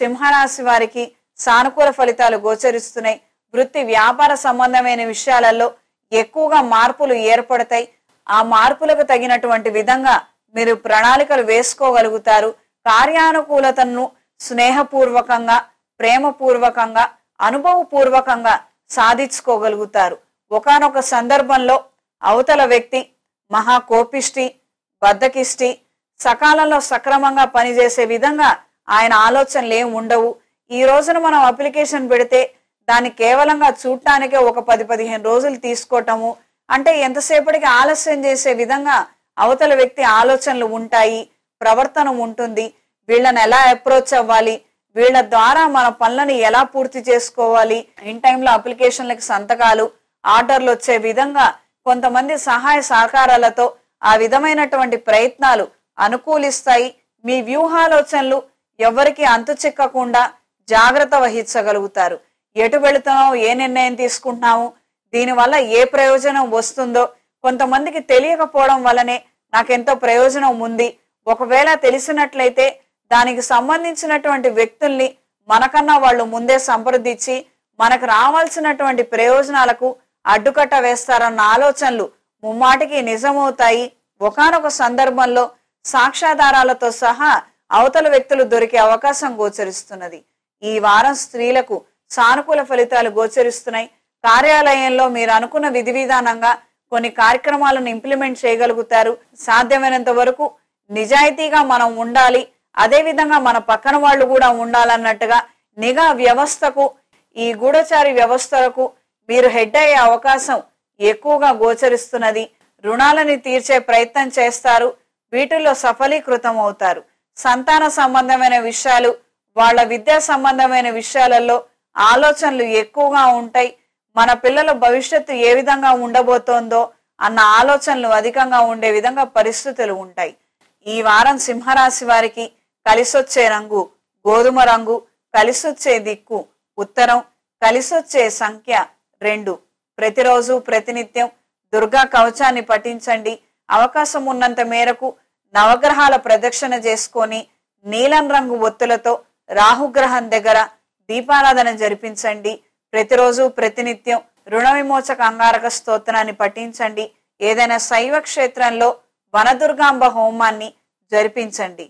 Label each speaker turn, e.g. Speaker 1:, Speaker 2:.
Speaker 1: సింహరాశి వారికి సానుకూల ఫలితాలు గోచరిస్తున్నాయి వృత్తి వ్యాపార సంబంధమైన విషయాలలో ఎక్కువగా మార్పులు ఏర్పడతాయి ఆ మార్పులకు తగినటువంటి విధంగా మీరు ప్రణాళికలు వేసుకోగలుగుతారు కార్యానుకూలతను స్నేహపూర్వకంగా ప్రేమపూర్వకంగా అనుభవపూర్వకంగా సాధించుకోగలుగుతారు ఒకనొక సందర్భంలో అవతల వ్యక్తి మహా బద్దకిష్టి సకాలంలో సక్రమంగా పనిచేసే విధంగా ఆయన ఆలోచనలు ఏం ఉండవు ఈ రోజున మనం అప్లికేషన్ పెడితే దాన్ని కేవలంగా చూడటానికే ఒక పది పదిహేను రోజులు తీసుకోవటము అంటే ఎంతసేపటికి ఆలస్యం చేసే విధంగా అవతల వ్యక్తి ఆలోచనలు ఉంటాయి ప్రవర్తన ఉంటుంది వీళ్ళని ఎలా అప్రోచ్ అవ్వాలి వీళ్ళ ద్వారా మన పనులను ఎలా పూర్తి చేసుకోవాలి ఇన్ టైంలో అప్లికేషన్లకు సంతకాలు ఆర్డర్లు వచ్చే విధంగా కొంతమంది సహాయ సహకారాలతో ఆ విధమైనటువంటి ప్రయత్నాలు అనుకూలిస్తాయి మీ వ్యూహాలోచనలు ఎవరికి అంతు చిక్కకుండా జాగ్రత్త వహించగలుగుతారు ఎటు వెళుతున్నావు ఏ నిర్ణయం తీసుకుంటున్నావు దీనివల్ల ఏ ప్రయోజనం వస్తుందో కొంతమందికి తెలియకపోవడం వల్లనే నాకెంతో ప్రయోజనం ఉంది ఒకవేళ తెలిసినట్లయితే దానికి సంబంధించినటువంటి వ్యక్తుల్ని మనకన్నా వాళ్ళు ముందే సంప్రదించి మనకు రావాల్సినటువంటి ప్రయోజనాలకు అడ్డుకట్ట వేస్తారన్న ఆలోచనలు ముమ్మాటికి నిజమవుతాయి ఒకనొక సందర్భంలో సాక్ష్యాధారాలతో సహా అవతల వ్యక్తులు దొరికే అవకాశం గోచరిస్తున్నది ఈ వారం స్త్రీలకు సానుకూల ఫలితాలు గోచరిస్తున్నాయి కార్యాలయంలో మీరు అనుకున్న విధి విధానంగా కొన్ని కార్యక్రమాలను ఇంప్లిమెంట్ చేయగలుగుతారు సాధ్యమైనంత వరకు నిజాయితీగా మనం ఉండాలి అదేవిధంగా మన పక్కన వాళ్ళు కూడా ఉండాలన్నట్టుగా నిఘా వ్యవస్థకు ఈ గూఢచారి వ్యవస్థలకు మీరు హెడ్ అయ్యే అవకాశం ఎక్కువగా గోచరిస్తున్నది రుణాలని తీర్చే ప్రయత్నం చేస్తారు వీటిల్లో సఫలీకృతం అవుతారు సంతాన సంబంధమైన విషయాలు వాళ్ళ విద్యా సంబంధమైన విషయాలలో ఆలోచనలు ఎక్కువగా ఉంటాయి మన పిల్లల భవిష్యత్తు ఏ విధంగా ఉండబోతోందో అన్న ఆలోచనలు అధికంగా ఉండే విధంగా పరిస్థితులు ఉంటాయి ఈ వారం సింహరాశి వారికి కలిసొచ్చే రంగు గోధుమ రంగు కలిసొచ్చే దిక్కు ఉత్తరం కలిసొచ్చే సంఖ్య రెండు ప్రతిరోజు ప్రతినిత్యం దుర్గా కవచాన్ని పఠించండి అవకాశం ఉన్నంత మేరకు నవగ్రహాల ప్రదక్షిణ చేసుకొని నీలం రంగు ఒత్తులతో రాహుగ్రహం దగ్గర దీపారాధన జరిపించండి ప్రతిరోజు ప్రతినిత్యం రుణ విమోచక అంగారక స్తోత్రాన్ని పఠించండి ఏదైనా శైవ క్షేత్రంలో వనదుర్గాంబ హోమాన్ని జరిపించండి